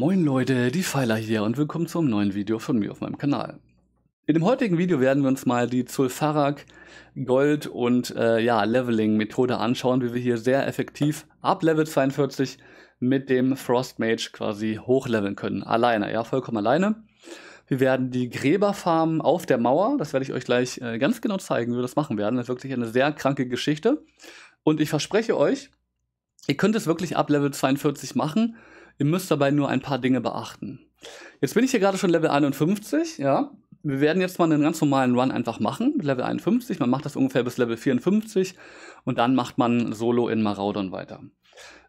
Moin Leute, die Pfeiler hier und willkommen zum neuen Video von mir auf meinem Kanal. In dem heutigen Video werden wir uns mal die Zulfarak Gold und äh, ja, Leveling Methode anschauen, wie wir hier sehr effektiv ab Level 42 mit dem Frost Mage quasi hochleveln können. Alleine, ja, vollkommen alleine. Wir werden die Gräber farmen auf der Mauer. Das werde ich euch gleich äh, ganz genau zeigen, wie wir das machen werden. Das ist wirklich eine sehr kranke Geschichte. Und ich verspreche euch, ihr könnt es wirklich ab Level 42 machen. Ihr müsst dabei nur ein paar Dinge beachten. Jetzt bin ich hier gerade schon Level 51, ja. Wir werden jetzt mal einen ganz normalen Run einfach machen mit Level 51. Man macht das ungefähr bis Level 54 und dann macht man solo in Maraudon weiter.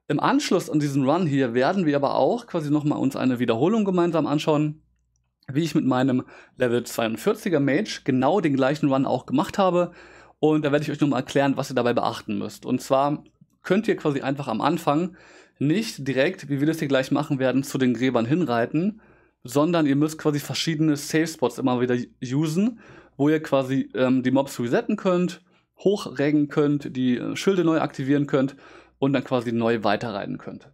Im Anschluss an diesen Run hier werden wir aber auch quasi nochmal uns eine Wiederholung gemeinsam anschauen, wie ich mit meinem Level 42er Mage genau den gleichen Run auch gemacht habe. Und da werde ich euch nochmal erklären, was ihr dabei beachten müsst. Und zwar könnt ihr quasi einfach am Anfang nicht direkt, wie wir das hier gleich machen werden, zu den Gräbern hinreiten, sondern ihr müsst quasi verschiedene Safe Spots immer wieder usen, wo ihr quasi ähm, die Mobs resetten könnt, hochregen könnt, die äh, Schilde neu aktivieren könnt und dann quasi neu weiterreiten könnt.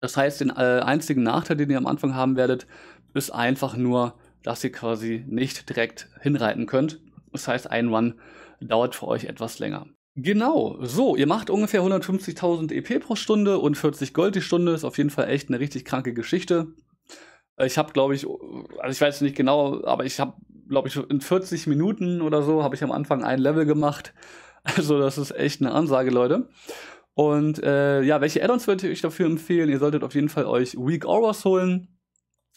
Das heißt, den äh, einzigen Nachteil, den ihr am Anfang haben werdet, ist einfach nur, dass ihr quasi nicht direkt hinreiten könnt. Das heißt, ein Run dauert für euch etwas länger. Genau, so, ihr macht ungefähr 150.000 EP pro Stunde und 40 Gold die Stunde, ist auf jeden Fall echt eine richtig kranke Geschichte. Äh, ich habe, glaube ich, oh, also ich weiß nicht genau, aber ich habe, glaube ich, in 40 Minuten oder so habe ich am Anfang ein Level gemacht. Also das ist echt eine Ansage, Leute. Und äh, ja, welche Addons würde ich euch dafür empfehlen? Ihr solltet auf jeden Fall euch Weak Auras holen,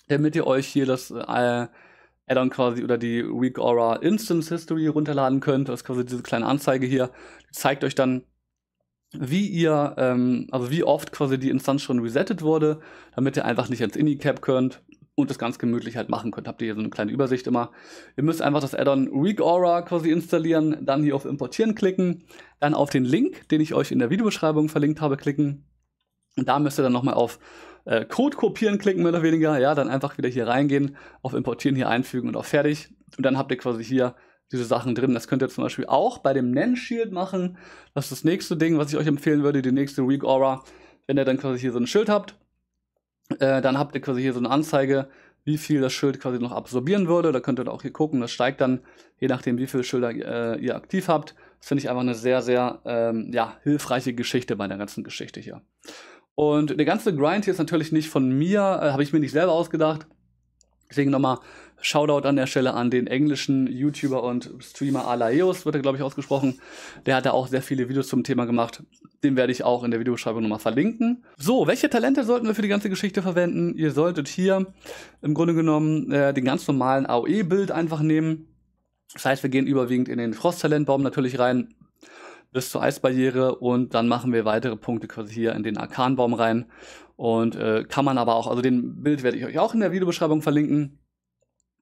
damit ihr euch hier das... Äh, Addon quasi oder die Weak Aura Instance History runterladen könnt. Das ist quasi diese kleine Anzeige hier. Die zeigt euch dann, wie ihr, ähm, also wie oft quasi die Instanz schon resettet wurde, damit ihr einfach nicht ins Indie-Cap könnt und das ganz gemütlich halt machen könnt. Habt ihr hier so eine kleine Übersicht immer. Ihr müsst einfach das Addon Weak Aura quasi installieren, dann hier auf Importieren klicken, dann auf den Link, den ich euch in der Videobeschreibung verlinkt habe, klicken und da müsst ihr dann nochmal auf äh, Code kopieren klicken, mehr oder weniger. Ja, dann einfach wieder hier reingehen, auf Importieren hier einfügen und auf Fertig. Und dann habt ihr quasi hier diese Sachen drin. Das könnt ihr zum Beispiel auch bei dem Nen-Shield machen. Das ist das nächste Ding, was ich euch empfehlen würde, die nächste Reek Aura. Wenn ihr dann quasi hier so ein Schild habt, äh, dann habt ihr quasi hier so eine Anzeige, wie viel das Schild quasi noch absorbieren würde. Da könnt ihr dann auch hier gucken. Das steigt dann, je nachdem, wie viele Schilder äh, ihr aktiv habt. Das finde ich einfach eine sehr, sehr ähm, ja, hilfreiche Geschichte bei der ganzen Geschichte hier. Und der ganze Grind hier ist natürlich nicht von mir, äh, habe ich mir nicht selber ausgedacht. Deswegen nochmal Shoutout an der Stelle an den englischen YouTuber und Streamer Alaeus, wird er glaube ich ausgesprochen. Der hat da auch sehr viele Videos zum Thema gemacht. Den werde ich auch in der Videobeschreibung nochmal verlinken. So, welche Talente sollten wir für die ganze Geschichte verwenden? Ihr solltet hier im Grunde genommen äh, den ganz normalen AOE-Bild einfach nehmen. Das heißt, wir gehen überwiegend in den Frost-Talentbaum natürlich rein bis zur Eisbarriere und dann machen wir weitere Punkte quasi hier in den Arkanbaum rein. Und äh, kann man aber auch, also den Bild werde ich euch auch in der Videobeschreibung verlinken.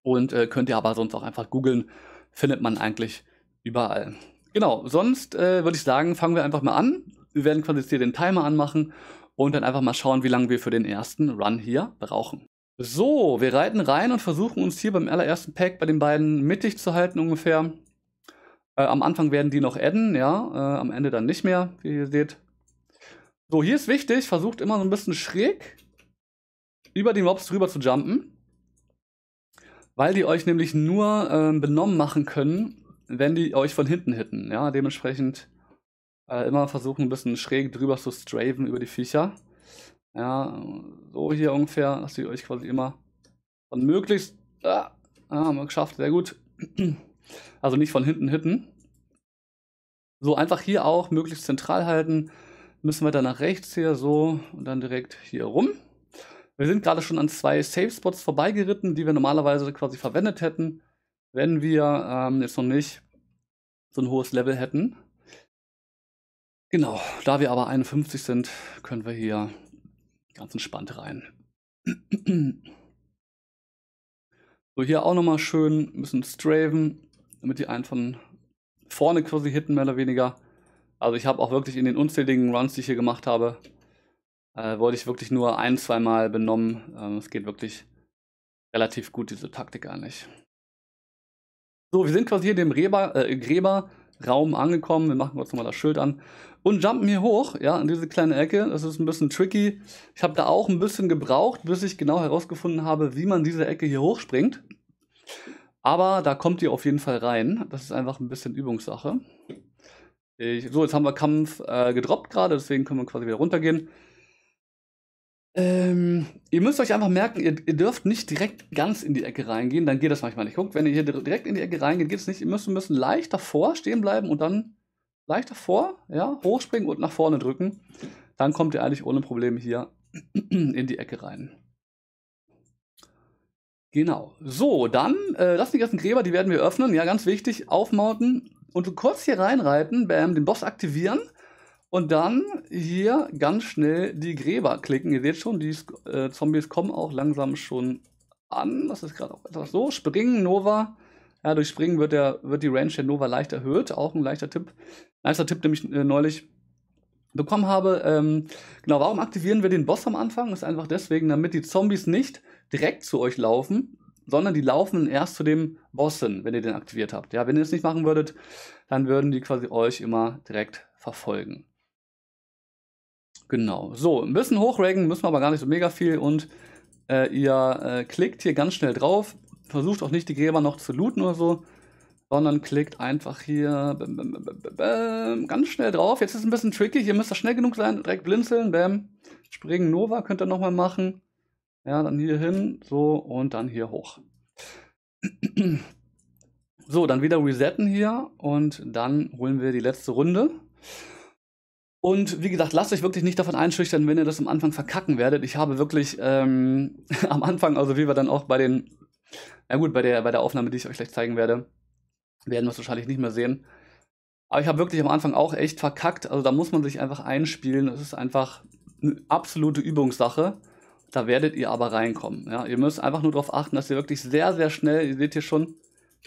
Und äh, könnt ihr aber sonst auch einfach googeln. Findet man eigentlich überall. Genau, sonst äh, würde ich sagen, fangen wir einfach mal an. Wir werden quasi jetzt hier den Timer anmachen und dann einfach mal schauen, wie lange wir für den ersten Run hier brauchen. So, wir reiten rein und versuchen uns hier beim allerersten Pack bei den beiden mittig zu halten ungefähr. Äh, am Anfang werden die noch adden, ja, äh, am Ende dann nicht mehr, wie ihr seht. So, hier ist wichtig, versucht immer so ein bisschen schräg über die Mobs drüber zu jumpen. Weil die euch nämlich nur äh, benommen machen können, wenn die euch von hinten hitten. Ja, dementsprechend äh, immer versuchen, ein bisschen schräg drüber zu straven über die Viecher. Ja, so hier ungefähr, dass ihr euch quasi immer von möglichst. Ah, ah, haben wir geschafft, sehr gut. Also nicht von hinten hitten. So, einfach hier auch möglichst zentral halten. Müssen wir dann nach rechts hier so und dann direkt hier rum. Wir sind gerade schon an zwei Safe Spots vorbeigeritten, die wir normalerweise quasi verwendet hätten, wenn wir ähm, jetzt noch nicht so ein hohes Level hätten. Genau, da wir aber 51 sind, können wir hier ganz entspannt rein. so, hier auch nochmal schön ein bisschen straven, damit die einen von vorne quasi hitten, mehr oder weniger. Also ich habe auch wirklich in den unzähligen Runs, die ich hier gemacht habe, äh, wurde ich wirklich nur ein, zweimal benommen. Ähm, es geht wirklich relativ gut, diese Taktik eigentlich. So, wir sind quasi hier in dem Reber, äh, Gräberraum angekommen. Wir machen kurz nochmal das Schild an und jumpen hier hoch, ja, in diese kleine Ecke. Das ist ein bisschen tricky. Ich habe da auch ein bisschen gebraucht, bis ich genau herausgefunden habe, wie man diese Ecke hier hochspringt. Aber da kommt ihr auf jeden Fall rein. Das ist einfach ein bisschen Übungssache. Ich, so, jetzt haben wir Kampf äh, gedroppt gerade, deswegen können wir quasi wieder runtergehen. Ähm, ihr müsst euch einfach merken, ihr, ihr, dürft nicht direkt ganz in die Ecke reingehen, dann geht das manchmal nicht. Guckt, wenn ihr hier direkt in die Ecke reingeht, geht es nicht. Ihr müsst ein bisschen leicht davor stehen bleiben und dann leicht davor, ja, hochspringen und nach vorne drücken. Dann kommt ihr eigentlich ohne Probleme hier in die Ecke rein. Genau. So, dann äh, lass die ganzen Gräber, die werden wir öffnen. Ja, ganz wichtig, aufmounten und so kurz hier reinreiten, bam, den Boss aktivieren und dann hier ganz schnell die Gräber klicken. Ihr seht schon, die äh, Zombies kommen auch langsam schon an. Das ist gerade auch etwas so. Springen, Nova. Ja, durch Springen wird, der, wird die Range der Nova leicht erhöht. Auch ein leichter Tipp. Leichter Tipp, den ich äh, neulich bekommen habe. Ähm, genau, warum aktivieren wir den Boss am Anfang? Das ist einfach deswegen, damit die Zombies nicht direkt zu euch laufen, sondern die laufen erst zu dem Bossen, wenn ihr den aktiviert habt. Ja, wenn ihr es nicht machen würdet, dann würden die quasi euch immer direkt verfolgen. Genau. So, ein bisschen hochraggen müssen wir aber gar nicht so mega viel und äh, ihr äh, klickt hier ganz schnell drauf. Versucht auch nicht die Gräber noch zu looten oder so, sondern klickt einfach hier bäm, bäm, bäm, ganz schnell drauf. Jetzt ist es ein bisschen tricky, hier müsst ihr schnell genug sein, direkt blinzeln, bam. Springen Nova könnt ihr nochmal machen. Ja, dann hier hin, so und dann hier hoch. So, dann wieder resetten hier und dann holen wir die letzte Runde. Und wie gesagt, lasst euch wirklich nicht davon einschüchtern, wenn ihr das am Anfang verkacken werdet. Ich habe wirklich ähm, am Anfang, also wie wir dann auch bei den, na gut, bei der, bei der Aufnahme, die ich euch gleich zeigen werde, werden wir es wahrscheinlich nicht mehr sehen. Aber ich habe wirklich am Anfang auch echt verkackt. Also da muss man sich einfach einspielen. Es ist einfach eine absolute Übungssache. Da werdet ihr aber reinkommen. Ja? Ihr müsst einfach nur darauf achten, dass ihr wirklich sehr, sehr schnell, ihr seht hier schon,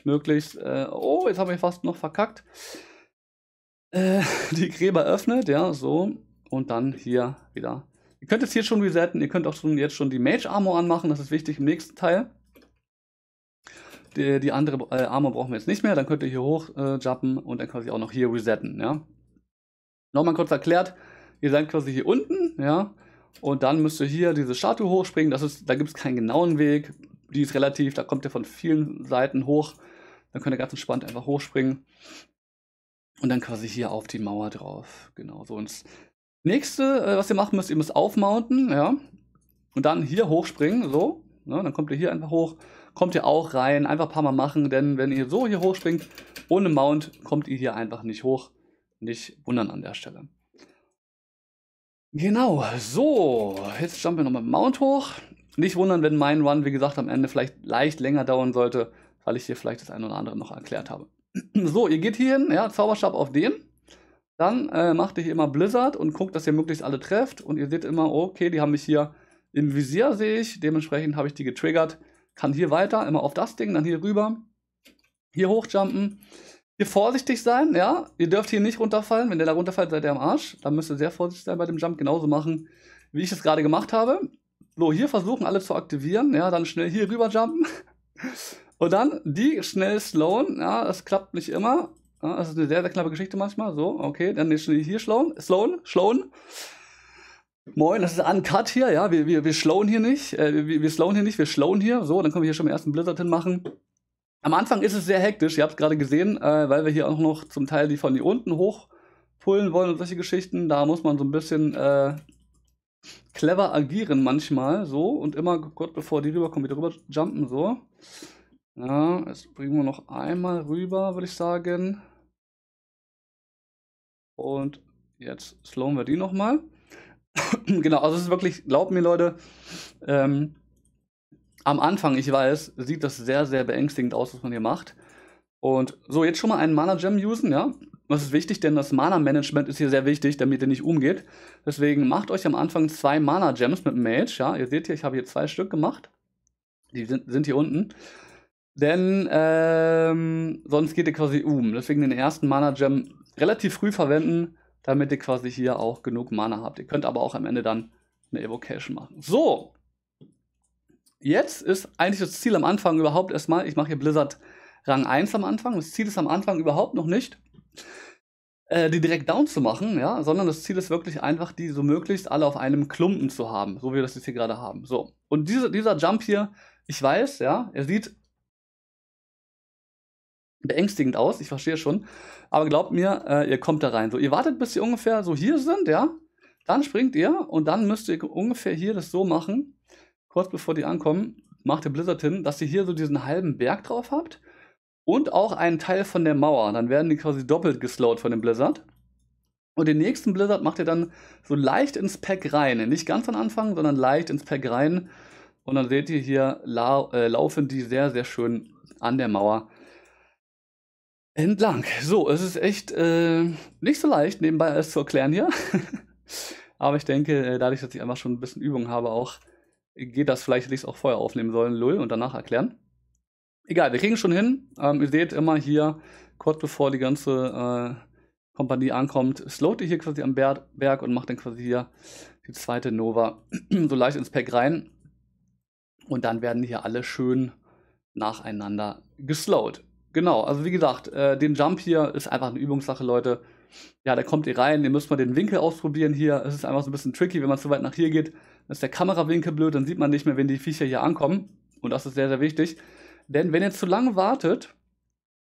möglichst, äh, oh, jetzt habe ich fast noch verkackt, äh, die Gräber öffnet, ja, so. Und dann hier wieder. Ihr könnt jetzt hier schon resetten, ihr könnt auch schon jetzt schon die Mage Armor anmachen, das ist wichtig im nächsten Teil. Die, die andere äh, Armor brauchen wir jetzt nicht mehr, dann könnt ihr hier hoch äh, und dann quasi auch noch hier resetten, ja. Nochmal kurz erklärt, ihr seid quasi hier unten, ja, und dann müsst ihr hier diese Statue hochspringen. Das ist, da gibt es keinen genauen Weg. Die ist relativ, da kommt ihr von vielen Seiten hoch. Dann könnt ihr ganz entspannt einfach hochspringen. Und dann quasi hier auf die Mauer drauf. Genau, so. Und das nächste, äh, was ihr machen müsst, ihr müsst aufmounten, ja. Und dann hier hochspringen, so. Ne? Dann kommt ihr hier einfach hoch. Kommt ihr auch rein. Einfach ein paar Mal machen, denn wenn ihr so hier hochspringt, ohne Mount, kommt ihr hier einfach nicht hoch. Nicht wundern an der Stelle. Genau, so, jetzt jumpen wir nochmal Mount hoch. Nicht wundern, wenn mein Run, wie gesagt, am Ende vielleicht leicht länger dauern sollte, weil ich hier vielleicht das eine oder andere noch erklärt habe. so, ihr geht hier hin, ja, Zauberstab auf dem. Dann äh, macht ihr hier immer Blizzard und guckt, dass ihr möglichst alle trefft. Und ihr seht immer, okay, die haben mich hier im Visier, sehe ich. Dementsprechend habe ich die getriggert. Kann hier weiter, immer auf das Ding, dann hier rüber. Hier hochjumpen hier vorsichtig sein, ja. Ihr dürft hier nicht runterfallen. Wenn der da runterfällt, seid ihr am Arsch. Da müsst ihr sehr vorsichtig sein bei dem Jump. Genauso machen, wie ich es gerade gemacht habe. So, hier versuchen alle zu aktivieren. Ja, dann schnell hier rüber jumpen. Und dann die schnell slowen. Ja, das klappt nicht immer. Ja, das ist eine sehr, sehr knappe Geschichte manchmal. So, okay. Dann schnell hier slowen. Slowen, slowen. Moin, das ist uncut hier, ja. Wir, wir, wir slowen hier nicht. Äh, wir, wir slowen hier nicht, wir slowen hier. So, dann können wir hier schon mal ersten Blizzard hinmachen. Am Anfang ist es sehr hektisch, ihr habt es gerade gesehen, äh, weil wir hier auch noch zum Teil die von hier unten hochpullen wollen und solche Geschichten. Da muss man so ein bisschen äh, clever agieren manchmal, so. Und immer, kurz bevor die rüberkommen, wieder rüber jumpen, so. Ja, jetzt bringen wir noch einmal rüber, würde ich sagen. Und jetzt slowen wir die nochmal. genau, also es ist wirklich, glaubt mir Leute, ähm, am Anfang, ich weiß, sieht das sehr, sehr beängstigend aus, was man hier macht. Und so, jetzt schon mal einen Mana-Gem usen, ja. Was ist wichtig, denn das Mana-Management ist hier sehr wichtig, damit ihr nicht umgeht. Deswegen macht euch am Anfang zwei Mana-Gems mit dem Mage, ja. Ihr seht hier, ich habe hier zwei Stück gemacht. Die sind, sind hier unten. Denn ähm, sonst geht ihr quasi um. Deswegen den ersten Mana-Gem relativ früh verwenden, damit ihr quasi hier auch genug Mana habt. Ihr könnt aber auch am Ende dann eine Evocation machen. So, jetzt ist eigentlich das Ziel am Anfang überhaupt erstmal, ich mache hier Blizzard Rang 1 am Anfang. Das Ziel ist am Anfang überhaupt noch nicht, äh, die direkt down zu machen, ja, sondern das Ziel ist wirklich einfach, die so möglichst alle auf einem Klumpen zu haben, so wie wir das jetzt hier gerade haben. So. Und diese, dieser Jump hier, ich weiß, ja, er sieht beängstigend aus, ich verstehe schon. Aber glaubt mir, äh, ihr kommt da rein. So, ihr wartet, bis sie ungefähr so hier sind, ja. Dann springt ihr und dann müsst ihr ungefähr hier das so machen kurz bevor die ankommen, macht der Blizzard hin, dass ihr hier so diesen halben Berg drauf habt und auch einen Teil von der Mauer. Dann werden die quasi doppelt geslowt von dem Blizzard. Und den nächsten Blizzard macht ihr dann so leicht ins Pack rein. Nicht ganz am Anfang, sondern leicht ins Pack rein. Und dann seht ihr hier, la äh, laufen die sehr, sehr schön an der Mauer entlang. So, es ist echt äh, nicht so leicht, nebenbei alles zu erklären hier. Aber ich denke, äh, dadurch, dass ich einfach schon ein bisschen Übung habe, auch geht das vielleicht, hätte ich es auch vorher aufnehmen sollen, lull, und danach erklären. Egal, wir kriegen schon hin. Ähm, ihr seht immer hier, kurz bevor die ganze äh, Kompanie ankommt, slowt ihr hier quasi am Ber Berg und macht dann quasi hier die zweite Nova so leicht ins Pack rein. Und dann werden hier alle schön nacheinander geslowt. Genau, also wie gesagt, äh, den Jump hier ist einfach eine Übungssache, Leute ja, da kommt ihr rein, ihr müsst mal den Winkel ausprobieren hier. Es ist einfach so ein bisschen tricky, wenn man zu weit nach hier geht, dann ist der Kamerawinkel blöd, dann sieht man nicht mehr, wenn die Viecher hier ankommen. Und das ist sehr, sehr wichtig. Denn wenn ihr zu lange wartet,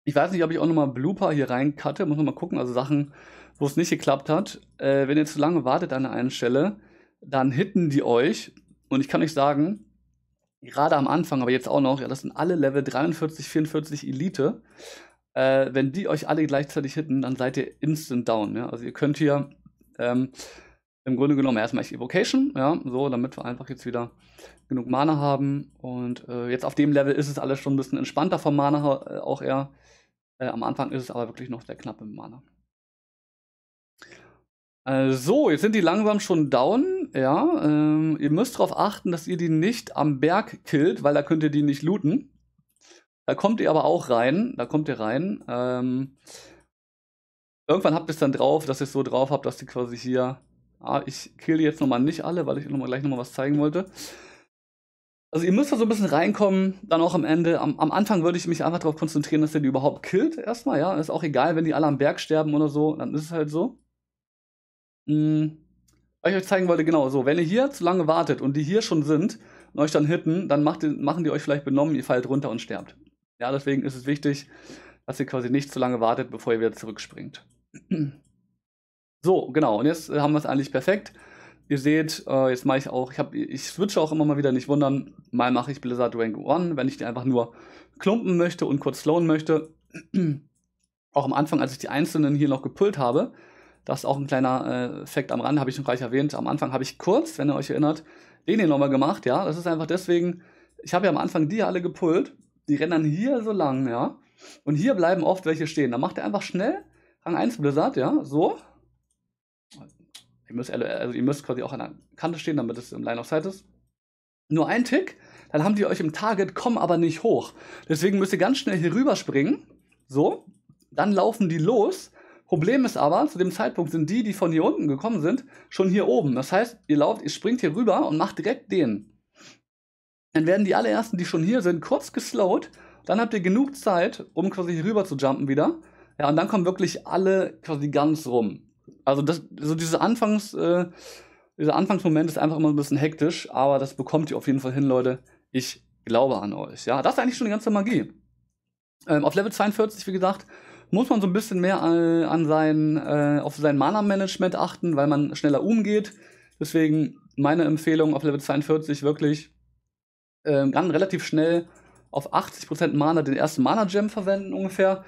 ich weiß nicht, ob ich auch nochmal Blooper hier rein cutte, muss nochmal gucken, also Sachen, wo es nicht geklappt hat. Äh, wenn ihr zu lange wartet an einer Stelle, dann hitten die euch. Und ich kann euch sagen, gerade am Anfang, aber jetzt auch noch, ja, das sind alle Level 43, 44 Elite. Äh, wenn die euch alle gleichzeitig hitten, dann seid ihr instant down. Ja? Also ihr könnt hier ähm, im Grunde genommen erstmal Evocation, ja, so, damit wir einfach jetzt wieder genug Mana haben. Und äh, jetzt auf dem Level ist es alles schon ein bisschen entspannter vom Mana äh, auch eher. Äh, am Anfang ist es aber wirklich noch sehr knapp im Mana. Äh, so, jetzt sind die langsam schon down. Ja, ähm, ihr müsst darauf achten, dass ihr die nicht am Berg killt, weil da könnt ihr die nicht looten. Da kommt ihr aber auch rein. Da kommt ihr rein. Ähm, irgendwann habt ihr es dann drauf, dass ihr es so drauf habt, dass die quasi hier. Ah, ich kill jetzt nochmal nicht alle, weil ich noch mal, gleich nochmal was zeigen wollte. Also ihr müsst da so ein bisschen reinkommen, dann auch am Ende. Am, am Anfang würde ich mich einfach darauf konzentrieren, dass ihr die überhaupt killt erstmal, ja. Ist auch egal, wenn die alle am Berg sterben oder so, dann ist es halt so. Hm, was ich euch zeigen wollte, genau so. Wenn ihr hier zu lange wartet und die hier schon sind und euch dann hitten, dann macht, machen die euch vielleicht benommen, ihr fallt runter und sterbt. Ja, deswegen ist es wichtig, dass ihr quasi nicht zu lange wartet, bevor ihr wieder zurückspringt. So, genau. Und jetzt äh, haben wir es eigentlich perfekt. Ihr seht, äh, jetzt mache ich auch, ich, hab, ich switche auch immer mal wieder, nicht wundern. Mal mache ich Blizzard Rank 1, wenn ich die einfach nur klumpen möchte und kurz slowen möchte. auch am Anfang, als ich die einzelnen hier noch gepullt habe, das ist auch ein kleiner äh, Fact am Rand, habe ich schon gleich erwähnt. Am Anfang habe ich kurz, wenn ihr euch erinnert, den hier nochmal gemacht. Ja, das ist einfach deswegen, ich habe ja am Anfang die alle gepullt die rennen dann hier so lang, ja. Und hier bleiben oft welche stehen. Dann macht er einfach schnell Rang 1 Blizzard, ja, so. Ihr müsst, also ihr müsst quasi auch an der Kante stehen, damit es im Line of Sight ist. Nur ein Tick, dann haben die euch im Target, kommen aber nicht hoch. Deswegen müsst ihr ganz schnell hier rüber springen, So, dann laufen die los. Problem ist aber, zu dem Zeitpunkt sind die, die von hier unten gekommen sind, schon hier oben. Das heißt, ihr lauft, ihr springt hier rüber und macht direkt den. Dann werden die allerersten, die schon hier sind, kurz geslowt. Dann habt ihr genug Zeit, um quasi hier rüber zu jumpen wieder. Ja, und dann kommen wirklich alle quasi ganz rum. Also das, so diese Anfangs, äh, dieser Anfangsmoment ist einfach immer ein bisschen hektisch, aber das bekommt ihr auf jeden Fall hin, Leute. Ich glaube an euch. Ja, das ist eigentlich schon die ganze Magie. Ähm, auf Level 42, wie gesagt, muss man so ein bisschen mehr an, äh, an sein, äh, auf sein Mana-Management achten, weil man schneller umgeht. Deswegen meine Empfehlung auf Level 42 wirklich ähm, kann relativ schnell auf 80% Mana den ersten Mana-Gem verwenden ungefähr.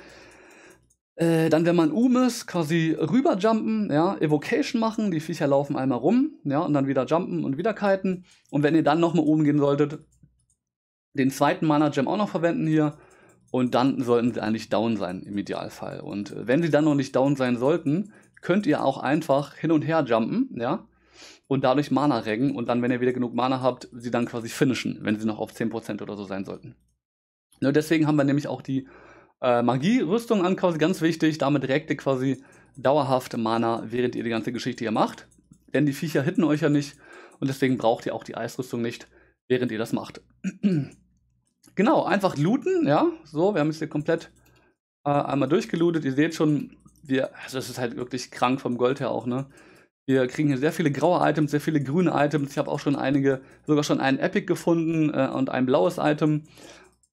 Äh, dann, wenn man um ist, quasi rüberjumpen, ja, Evocation machen, die Viecher laufen einmal rum, ja, und dann wieder jumpen und wieder kiten. Und wenn ihr dann nochmal gehen solltet, den zweiten Mana-Gem auch noch verwenden hier. Und dann sollten sie eigentlich down sein im Idealfall. Und äh, wenn sie dann noch nicht down sein sollten, könnt ihr auch einfach hin und her jumpen, ja, und dadurch Mana reggen und dann, wenn ihr wieder genug Mana habt, sie dann quasi finishen, wenn sie noch auf 10% oder so sein sollten. Nur deswegen haben wir nämlich auch die äh, Magie-Rüstung an, quasi ganz wichtig. Damit regt ihr quasi dauerhaft Mana, während ihr die ganze Geschichte hier macht. Denn die Viecher hitten euch ja nicht und deswegen braucht ihr auch die Eisrüstung nicht, während ihr das macht. genau, einfach looten, ja. So, wir haben es hier komplett äh, einmal durchgelootet. Ihr seht schon, wir, also es ist halt wirklich krank vom Gold her auch, ne? Wir kriegen sehr viele graue Items, sehr viele grüne Items. Ich habe auch schon einige, sogar schon einen Epic gefunden äh, und ein blaues Item.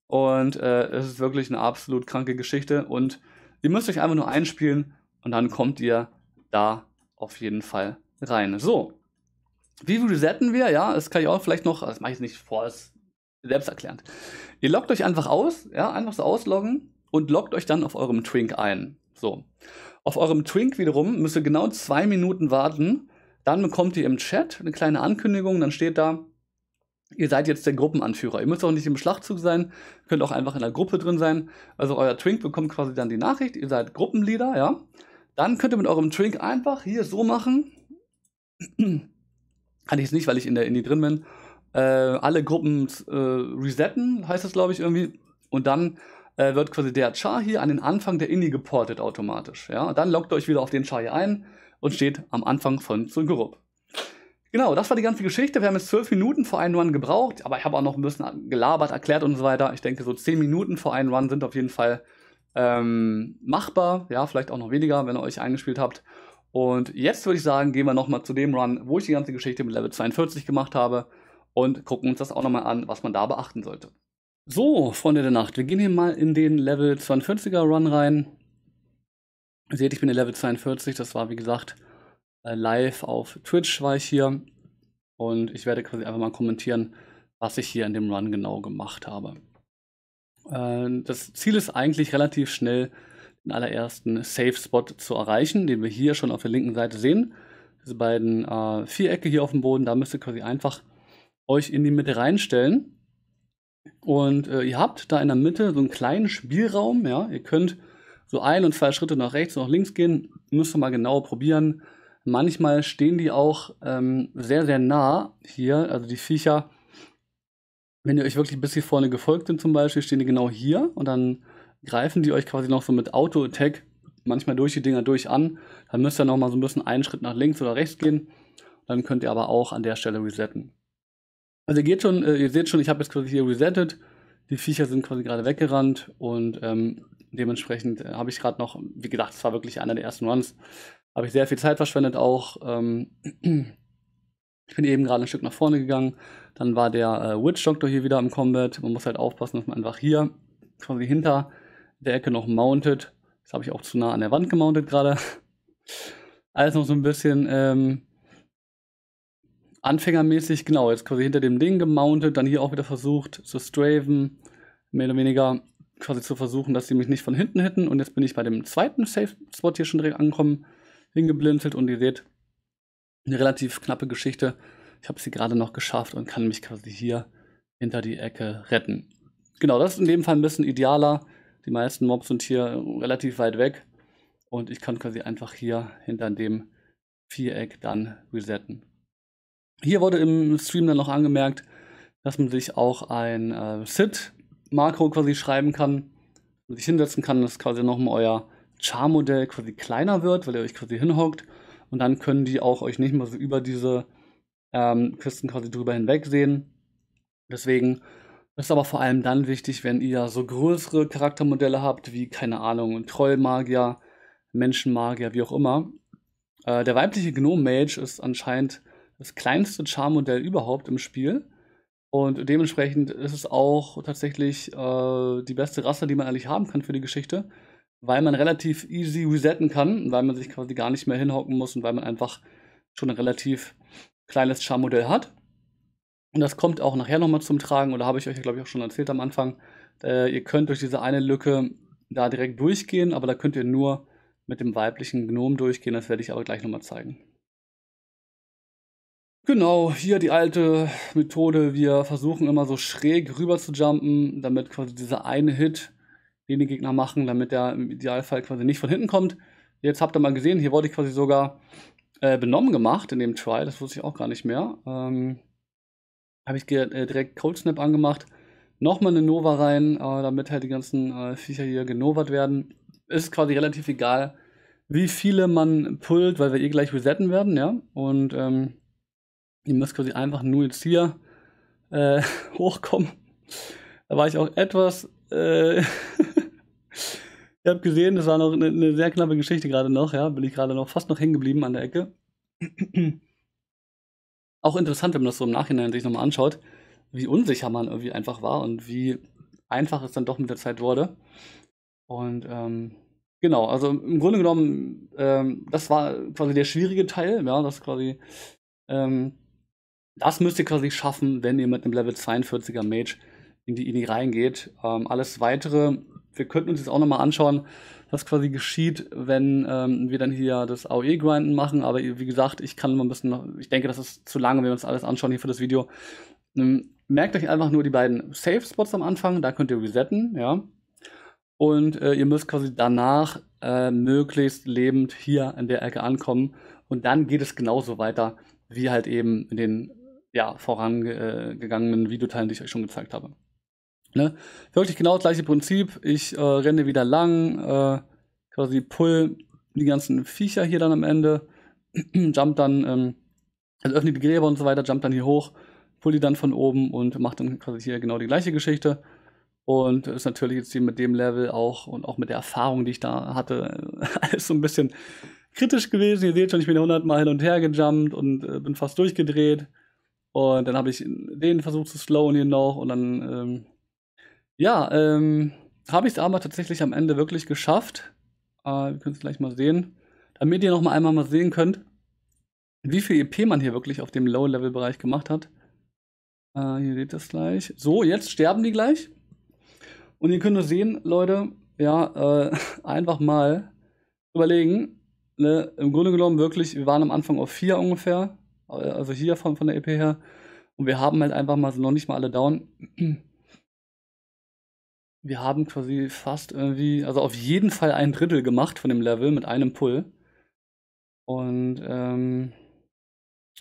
Und äh, es ist wirklich eine absolut kranke Geschichte. Und ihr müsst euch einfach nur einspielen und dann kommt ihr da auf jeden Fall rein. So. Wie resetten wir? Ja, das kann ich auch vielleicht noch, das mache ich nicht vor, das ist selbsterklärend. Ihr loggt euch einfach aus, ja, einfach so ausloggen und loggt euch dann auf eurem Trink ein. So. Auf eurem Twink wiederum müsst ihr genau zwei Minuten warten. Dann bekommt ihr im Chat eine kleine Ankündigung. Dann steht da, ihr seid jetzt der Gruppenanführer. Ihr müsst auch nicht im Schlachtzug sein, könnt auch einfach in der Gruppe drin sein. Also euer Twink bekommt quasi dann die Nachricht, ihr seid Gruppenleader, ja. Dann könnt ihr mit eurem Twink einfach hier so machen. Kann ich es nicht, weil ich in der Indie drin bin. Äh, alle Gruppen äh, resetten, heißt das glaube ich irgendwie. Und dann äh, wird quasi der Char hier an den Anfang der Indie geportet automatisch. Ja? Dann loggt ihr euch wieder auf den Char hier ein und steht am Anfang von Zungurup. Genau, das war die ganze Geschichte. Wir haben jetzt zwölf Minuten vor einem Run gebraucht, aber ich habe auch noch ein bisschen gelabert, erklärt und so weiter. Ich denke, so zehn Minuten vor einem Run sind auf jeden Fall ähm, machbar. Ja, vielleicht auch noch weniger, wenn ihr euch eingespielt habt. Und jetzt würde ich sagen, gehen wir nochmal zu dem Run, wo ich die ganze Geschichte mit Level 42 gemacht habe und gucken uns das auch nochmal an, was man da beachten sollte. So, Freunde der Nacht, wir gehen hier mal in den Level 42er Run rein. Ihr seht, ich bin in Level 42, das war wie gesagt äh, live auf Twitch war ich hier. Und ich werde quasi einfach mal kommentieren, was ich hier in dem Run genau gemacht habe. Ähm, das Ziel ist eigentlich relativ schnell den allerersten Safe Spot zu erreichen, den wir hier schon auf der linken Seite sehen. Diese beiden äh, Vierecke hier auf dem Boden, da müsst ihr quasi einfach euch in die Mitte reinstellen und äh, ihr habt da in der Mitte so einen kleinen Spielraum. Ja? Ihr könnt so ein und zwei Schritte nach rechts und nach links gehen. Müsst ihr mal genau probieren. Manchmal stehen die auch ähm, sehr, sehr nah hier. Also die Viecher, wenn ihr euch wirklich bis hier vorne gefolgt sind zum Beispiel, stehen die genau hier. Und dann greifen die euch quasi noch so mit Auto-Attack manchmal durch die Dinger durch an. Dann müsst ihr noch mal so ein bisschen einen Schritt nach links oder rechts gehen. Dann könnt ihr aber auch an der Stelle resetten. Also ihr geht schon, äh, ihr seht schon, ich habe jetzt quasi hier resettet. Die Viecher sind quasi gerade weggerannt und ähm, dementsprechend äh, habe ich gerade noch, wie gesagt, es war wirklich einer der ersten Runs, habe ich sehr viel Zeit verschwendet auch. Ähm, ich bin eben gerade ein Stück nach vorne gegangen. Dann war der äh, Witch Doctor hier wieder im Combat. Man muss halt aufpassen, dass man einfach hier quasi hinter der Ecke noch mountet. Das habe ich auch zu nah an der Wand gemountet gerade. Alles noch so ein bisschen ähm, anfängermäßig, genau, jetzt quasi hinter dem Ding gemountet, dann hier auch wieder versucht zu straven, mehr oder weniger quasi zu versuchen, dass sie mich nicht von hinten hitten. Und jetzt bin ich bei dem zweiten Safe-Spot hier schon direkt angekommen, hingeblinzelt und ihr seht, eine relativ knappe Geschichte. Ich habe sie gerade noch geschafft und kann mich quasi hier hinter die Ecke retten. Genau, das ist in dem Fall ein bisschen idealer. Die meisten Mobs sind hier relativ weit weg und ich kann quasi einfach hier hinter dem Viereck dann resetten. Hier wurde im Stream dann noch angemerkt, dass man sich auch ein äh, SID-Makro quasi schreiben kann, und sich hinsetzen kann, dass quasi nochmal euer Char-Modell quasi kleiner wird, weil ihr euch quasi hinhockt und dann können die auch euch nicht mehr so über diese ähm, Kisten quasi drüber hinweg sehen. Deswegen ist aber vor allem dann wichtig, wenn ihr so größere Charaktermodelle habt, wie, keine Ahnung, Trollmagier, Menschenmagier, wie auch immer. Äh, der weibliche Gnome-Mage ist anscheinend das kleinste Char-Modell überhaupt im Spiel. Und dementsprechend ist es auch tatsächlich äh, die beste Rasse, die man eigentlich haben kann für die Geschichte, weil man relativ easy resetten kann, weil man sich quasi gar nicht mehr hinhocken muss und weil man einfach schon ein relativ kleines Char-Modell hat. Und das kommt auch nachher nochmal zum Tragen, oder habe ich euch, ja, glaube ich, auch schon erzählt am Anfang. Äh, ihr könnt durch diese eine Lücke da direkt durchgehen, aber da könnt ihr nur mit dem weiblichen Gnom durchgehen. Das werde ich aber gleich nochmal zeigen. Genau, hier die alte Methode. Wir versuchen immer so schräg rüber zu jumpen, damit quasi dieser eine Hit, den die Gegner machen, damit der im Idealfall quasi nicht von hinten kommt. Jetzt habt ihr mal gesehen, hier wurde ich quasi sogar äh, benommen gemacht in dem Try. Das wusste ich auch gar nicht mehr. Ähm, Habe ich äh, direkt Cold Snap angemacht. Nochmal eine Nova rein, äh, damit halt die ganzen äh, Viecher hier genovert werden. Ist quasi relativ egal, wie viele man pullt, weil wir eh gleich resetten werden, ja. Und ähm, Ihr müsst quasi einfach nur jetzt hier äh, hochkommen. Da war ich auch etwas. Äh, Ihr habt gesehen, das war noch eine, eine sehr knappe Geschichte gerade noch, ja. Bin ich gerade noch fast noch hängen geblieben an der Ecke. auch interessant, wenn man das so im Nachhinein sich nochmal anschaut, wie unsicher man irgendwie einfach war und wie einfach es dann doch mit der Zeit wurde. Und ähm, genau, also im Grunde genommen, ähm, das war quasi der schwierige Teil, ja, das quasi ähm, das müsst ihr quasi schaffen, wenn ihr mit einem Level 42er Mage in die, in die reingeht. Ähm, alles weitere, wir könnten uns jetzt auch nochmal anschauen, was quasi geschieht, wenn ähm, wir dann hier das AOE-Grinden machen. Aber wie gesagt, ich kann mal ein bisschen, ich denke, das ist zu lange, wenn wir uns alles anschauen hier für das Video. Ähm, merkt euch einfach nur die beiden Safe-Spots am Anfang, da könnt ihr resetten, ja. Und äh, ihr müsst quasi danach äh, möglichst lebend hier an der Ecke ankommen. Und dann geht es genauso weiter wie halt eben in den ja, vorangegangenen Videoteilen, die ich euch schon gezeigt habe. Ne? Wirklich genau das gleiche Prinzip. Ich äh, renne wieder lang, äh, quasi pull die ganzen Viecher hier dann am Ende, jump dann, ähm, also öffne die Gräber und so weiter, jump dann hier hoch, pull die dann von oben und macht dann quasi hier genau die gleiche Geschichte. Und ist natürlich jetzt hier mit dem Level auch und auch mit der Erfahrung, die ich da hatte, alles so ein bisschen kritisch gewesen. Ihr seht schon, ich bin hundertmal hin und her gejumpt und äh, bin fast durchgedreht. Und dann habe ich den versucht zu slowen hier noch und dann, ähm, ja, ähm, habe ich es aber tatsächlich am Ende wirklich geschafft. Äh, wir können es gleich mal sehen. Damit ihr nochmal einmal mal sehen könnt, wie viel EP man hier wirklich auf dem Low-Level-Bereich gemacht hat. Äh, hier seht ihr es gleich. So, jetzt sterben die gleich. Und ihr könnt nur sehen, Leute, ja, äh, einfach mal überlegen. Ne? Im Grunde genommen wirklich, wir waren am Anfang auf 4 ungefähr. Äh, also hier von, von der EP her. Und wir haben halt einfach mal so noch nicht mal alle down. Wir haben quasi fast irgendwie, also auf jeden Fall ein Drittel gemacht von dem Level mit einem Pull. Und, ähm,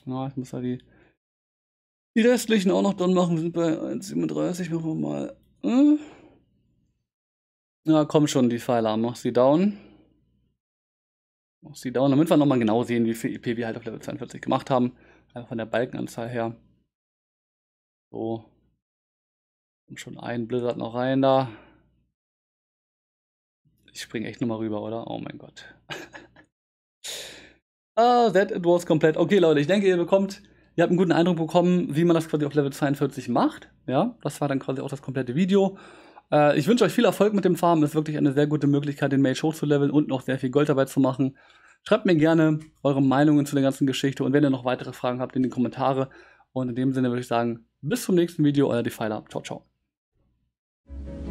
na, ich muss da die, die restlichen auch noch dann machen. Wir sind bei 1,37, machen wir mal. Äh? Ja, komm schon, die Pfeiler, mach sie down muss die dauern, damit wir nochmal genau sehen, wie viel EP wir halt auf Level 42 gemacht haben. Einfach von der Balkenanzahl her. So. Und schon ein Blizzard noch rein da. Ich spring echt nochmal rüber, oder? Oh mein Gott. ah, that it was komplett. Okay, Leute, ich denke, ihr bekommt, ihr habt einen guten Eindruck bekommen, wie man das quasi auf Level 42 macht. Ja, das war dann quasi auch das komplette Video. Äh, ich wünsche euch viel Erfolg mit dem Farmen. Ist wirklich eine sehr gute Möglichkeit, den Mage hochzuleveln und noch sehr viel Gold dabei zu machen. Schreibt mir gerne eure Meinungen zu der ganzen Geschichte und wenn ihr noch weitere Fragen habt, in die Kommentare. Und in dem Sinne würde ich sagen, bis zum nächsten Video, euer Defiler. Ciao, ciao.